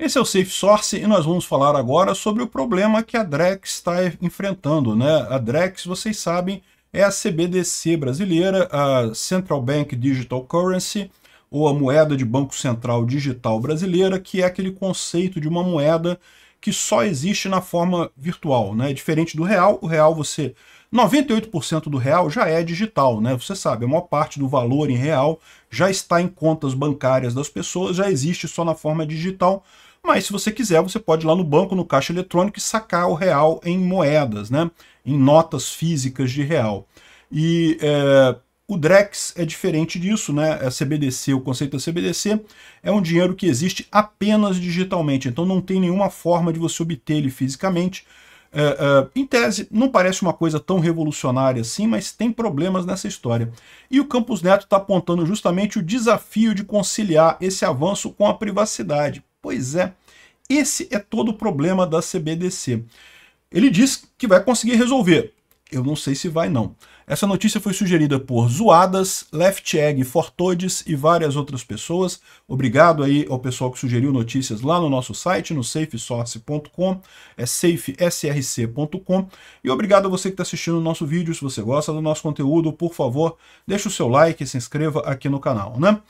Esse é o Safe Source e nós vamos falar agora sobre o problema que a Drex está enfrentando. Né? A Drex, vocês sabem, é a CBDC brasileira, a Central Bank Digital Currency, ou a moeda de Banco Central Digital brasileira, que é aquele conceito de uma moeda que só existe na forma virtual. Né? É diferente do real, o real você... 98% do real já é digital, né? Você sabe, a maior parte do valor em real já está em contas bancárias das pessoas, já existe só na forma digital mas se você quiser, você pode ir lá no banco, no caixa eletrônico e sacar o real em moedas, né? em notas físicas de real. E é, o Drex é diferente disso, né? A é CBDC, o conceito da CBDC é um dinheiro que existe apenas digitalmente, então não tem nenhuma forma de você obter ele fisicamente. É, é, em tese, não parece uma coisa tão revolucionária assim, mas tem problemas nessa história. E o Campus Neto está apontando justamente o desafio de conciliar esse avanço com a privacidade. Pois é, esse é todo o problema da CBDC. Ele diz que vai conseguir resolver. Eu não sei se vai não. Essa notícia foi sugerida por Zoadas, Left Egg, Fortodes e várias outras pessoas. Obrigado aí ao pessoal que sugeriu notícias lá no nosso site, no safesource.com, é safesrc.com. E obrigado a você que está assistindo o nosso vídeo. Se você gosta do nosso conteúdo, por favor, deixe o seu like e se inscreva aqui no canal, né?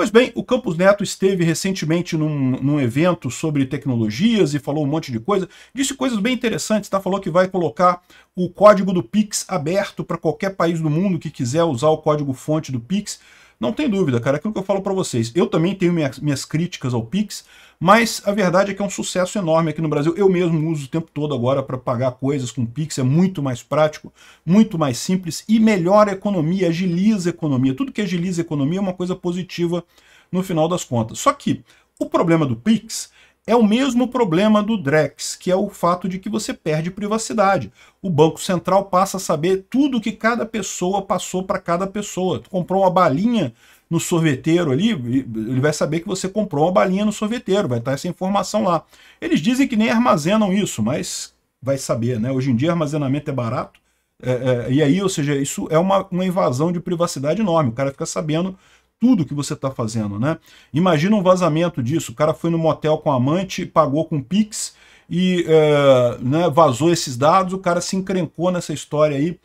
Pois bem, o Campos Neto esteve recentemente num, num, evento sobre tecnologias e falou um monte de coisa. Disse coisas bem interessantes, tá? Falou que vai colocar o código do Pix aberto para qualquer país do mundo que quiser usar o código fonte do Pix. Não tem dúvida, cara, é aquilo que eu falo para vocês. Eu também tenho minhas, minhas críticas ao Pix, mas a verdade é que é um sucesso enorme aqui no Brasil. Eu mesmo uso o tempo todo agora para pagar coisas com Pix, é muito mais prático, muito mais simples e melhora a economia, agiliza a economia. Tudo que agiliza a economia é uma coisa positiva no final das contas. Só que o problema do Pix é o mesmo problema do Drex, que é o fato de que você perde privacidade. O Banco Central passa a saber tudo que cada pessoa passou para cada pessoa. Tu comprou uma balinha no sorveteiro ali, ele vai saber que você comprou uma balinha no sorveteiro, vai estar essa informação lá. Eles dizem que nem armazenam isso, mas vai saber, né? Hoje em dia armazenamento é barato, é, é, e aí, ou seja, isso é uma, uma invasão de privacidade enorme. O cara fica sabendo tudo que você está fazendo, né? Imagina um vazamento disso. O cara foi no motel com a amante, pagou com Pix e é, né, vazou esses dados, o cara se encrencou nessa história aí.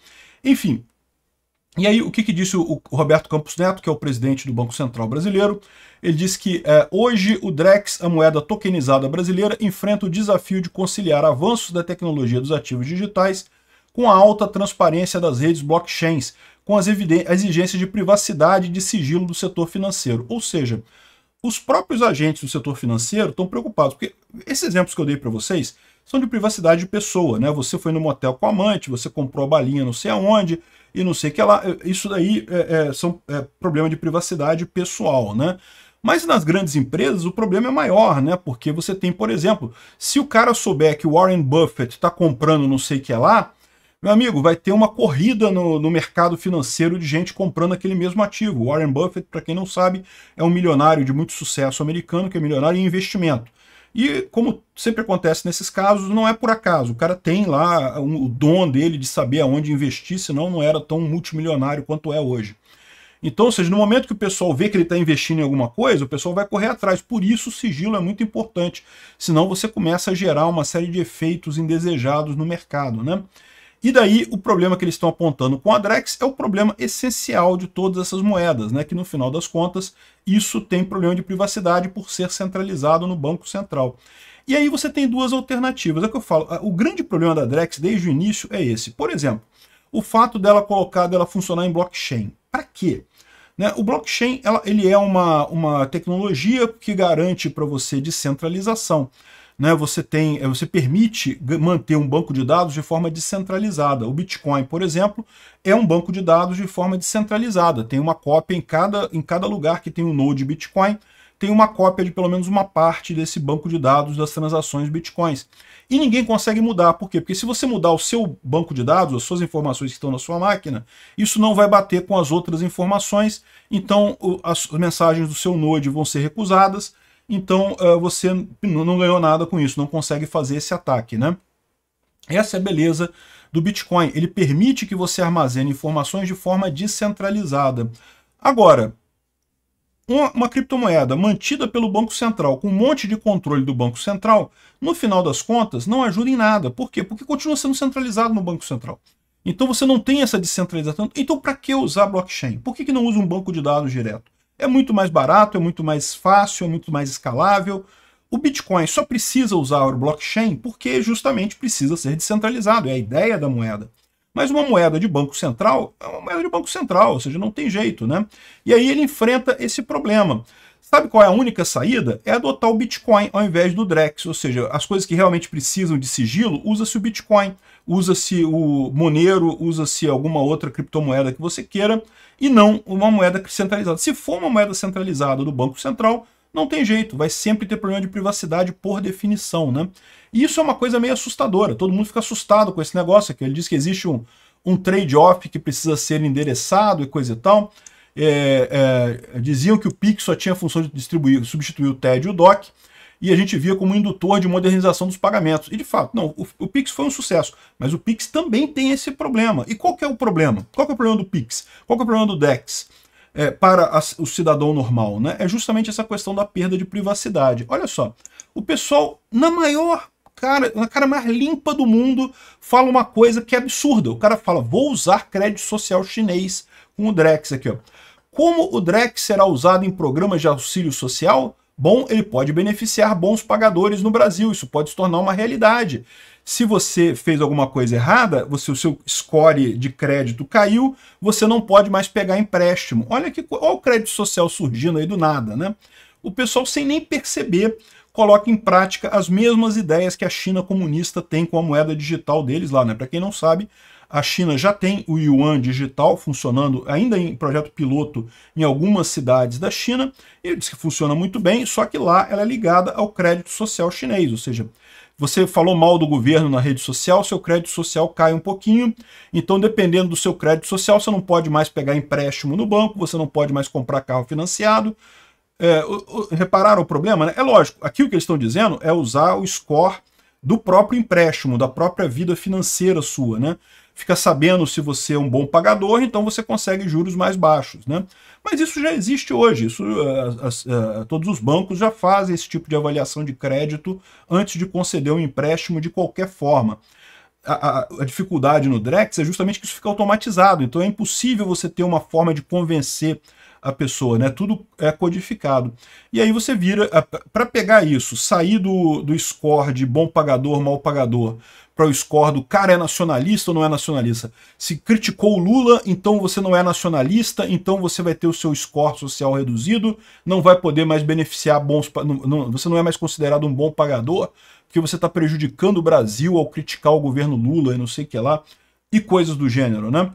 Enfim, e aí, o que, que, disse o Roberto Campos Neto, que é o presidente do Banco Central brasileiro? Ele disse que é, hoje o DREX, a moeda tokenizada brasileira, enfrenta o desafio de conciliar avanços da tecnologia dos ativos digitais com a alta transparência das redes blockchains, com as exigências de privacidade e de sigilo do setor financeiro. Ou seja, os próprios agentes do setor financeiro estão preocupados, porque esses exemplos que eu dei para vocês são de privacidade de pessoa, né? Você foi no motel com a amante, você comprou a balinha não sei aonde e não sei o que lá. Isso daí é, é, são, é problema de privacidade pessoal, né? Mas nas grandes empresas o problema é maior, né? Porque você tem, por exemplo, se o cara souber que o Warren Buffett está comprando não sei o que lá, meu amigo, vai ter uma corrida no, no mercado financeiro de gente comprando aquele mesmo ativo. Warren Buffett, para quem não sabe, é um milionário de muito sucesso americano, que é milionário em investimento. E como sempre acontece nesses casos, não é por acaso. O cara tem lá um, o dom dele de saber aonde investir, senão não era tão multimilionário quanto é hoje. Então, ou seja, no momento que o pessoal vê que ele está investindo em alguma coisa, o pessoal vai correr atrás. Por isso o sigilo é muito importante. Senão você começa a gerar uma série de efeitos indesejados no mercado. Né? E daí o problema que eles estão apontando com a Drex é o problema essencial de todas essas moedas, né? que no final das contas isso tem problema de privacidade por ser centralizado no Banco Central. E aí você tem duas alternativas, é o que eu falo, o grande problema da Drex desde o início é esse. Por exemplo, o fato dela colocar, dela funcionar em blockchain. Para quê? Né? O blockchain ela, ele é uma, uma tecnologia que garante para você descentralização né, você tem, eh, você permite manter um banco de dados de forma descentralizada. O Bitcoin, por exemplo, é um banco de dados de forma descentralizada. Tem uma cópia em cada, em cada lugar que tem um node Bitcoin, tem uma cópia de pelo menos uma parte desse banco de dados das transações Bitcoins. E ninguém consegue mudar. Por quê? Porque se você mudar o seu banco de dados, as suas informações que estão na sua máquina, isso não vai bater com as outras informações, então as mensagens do seu node vão ser recusadas, então uh, você não ganhou nada com isso, não consegue fazer esse ataque, né? Essa é a beleza do Bitcoin. Ele permite que você armazene informações de forma descentralizada. Agora, uma, criptomoeda mantida pelo Banco Central com um monte de controle do Banco Central, no final das contas, não ajuda em nada. Por quê? Porque continua sendo centralizado no Banco Central. Então você não tem essa descentralização. Então, para que usar blockchain? Por que, que não usa um banco de dados direto? É muito mais barato, é muito mais fácil, é muito mais escalável. O Bitcoin só precisa usar o blockchain porque justamente precisa ser descentralizado, é a ideia da moeda. Mas uma moeda de banco central é uma moeda de banco central, ou seja, não tem jeito, né? E aí ele enfrenta esse problema. Sabe qual é a única saída? É adotar o Bitcoin ao invés do Drex, ou seja, as coisas que realmente precisam de sigilo, usa-se o Bitcoin, usa-se o Monero, usa-se alguma outra criptomoeda que você queira, e não uma moeda centralizada. Se for uma moeda centralizada do Banco Central, não tem jeito, vai sempre ter problema de privacidade por definição, né? E isso é uma coisa meio assustadora, todo mundo fica assustado com esse negócio aqui. Ele diz que existe um, um trade-off que precisa ser endereçado e coisa e tal é, é, diziam que o PIC só tinha a função de distribuir, substituir o TED e o DOC, e a gente via como indutor de modernização dos pagamentos. E de fato, não, o, o, Pix foi um sucesso, mas o Pix também tem esse problema. E qual que é o problema? Qual que é o problema do Pix? Qual que é o problema do DEX? É, para a, o cidadão normal, né? É justamente essa questão da perda de privacidade. Olha só, o pessoal, na maior cara, na cara mais limpa do mundo, fala uma coisa que é absurda. O cara fala, vou usar crédito social chinês com o Drex aqui. Ó. Como o Drex será usado em programas de auxílio social? Bom, ele pode beneficiar bons pagadores no Brasil, isso pode se tornar uma realidade. Se você fez alguma coisa errada, você, o seu score de crédito caiu, você não pode mais pegar empréstimo. Olha que olha o crédito social surgindo aí do nada, né? O pessoal, sem nem perceber, coloca em prática as mesmas ideias que a China comunista tem com a moeda digital deles lá, né? Para quem não sabe, a China já tem o yuan digital funcionando ainda em projeto piloto em algumas cidades da China. E diz que funciona muito bem, só que lá ela é ligada ao crédito social chinês, ou seja, você falou mal do governo na rede social, seu crédito social cai um pouquinho. Então, dependendo do seu crédito social, você não pode mais pegar empréstimo no banco, você não pode mais comprar carro financiado. É, repararam o problema? Né? É lógico, aqui o que eles estão dizendo é usar o score do próprio empréstimo, da própria vida financeira sua, né? fica sabendo se você é um bom pagador, então você consegue juros mais baixos. Né? Mas isso já existe hoje, isso, eh, eh, todos os bancos já fazem esse tipo de avaliação de crédito antes de conceder um empréstimo de qualquer forma. A, a, dificuldade no Drex é justamente que isso fica automatizado, então é impossível você ter uma forma de convencer a pessoa, né? Tudo é codificado. E aí você vira, eh, para pegar isso, sair do, do score de bom pagador, mal pagador, para o score do cara é nacionalista ou não é nacionalista. Se criticou o Lula, então você não é nacionalista, então você vai ter o seu score social reduzido, não vai poder mais beneficiar bons. Não, não, você não é mais considerado um bom pagador, porque você está prejudicando o Brasil ao criticar o governo Lula e não sei o que lá, e coisas do gênero, né?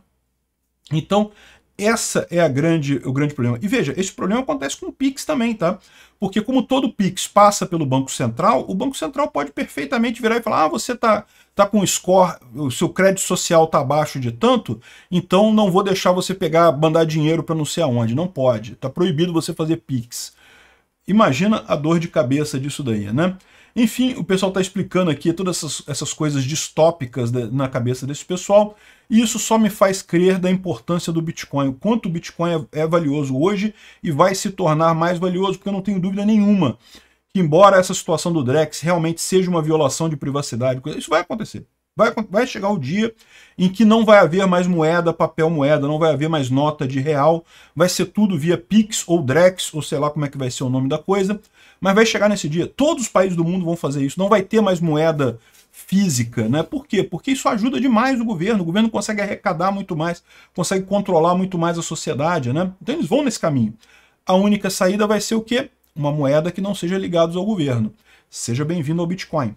Então, essa é a grande, o grande problema. E veja, esse problema acontece com o Pix também, tá? Porque como todo Pix passa pelo Banco Central, o Banco Central pode perfeitamente virar e falar: "Ah, você tá tá com score, o seu crédito social tá abaixo de tanto, então não vou deixar você pegar, mandar dinheiro para não sei aonde". Não pode. Tá proibido você fazer Pix. Imagina a dor de cabeça disso daí, né? Enfim, o pessoal está explicando aqui todas essas, essas coisas distópicas na cabeça desse pessoal. E isso só me faz crer da importância do Bitcoin, o quanto o Bitcoin é, é valioso hoje e vai se tornar mais valioso, porque eu não tenho dúvida nenhuma que embora essa situação do Drex realmente seja uma violação de privacidade, isso vai acontecer. Vai, vai chegar o dia em que não vai haver mais moeda, papel moeda, não vai haver mais nota de real, vai ser tudo via Pix ou Drex, ou sei lá como é que vai ser o nome da coisa, mas vai chegar nesse dia. Todos os países do mundo vão fazer isso, não vai ter mais moeda física, né? Por quê? Porque isso ajuda demais o governo, o governo consegue arrecadar muito mais, consegue controlar muito mais a sociedade, né? Então eles vão nesse caminho. A única saída vai ser o quê? Uma moeda que não seja ligada ao governo. Seja bem-vindo ao Bitcoin.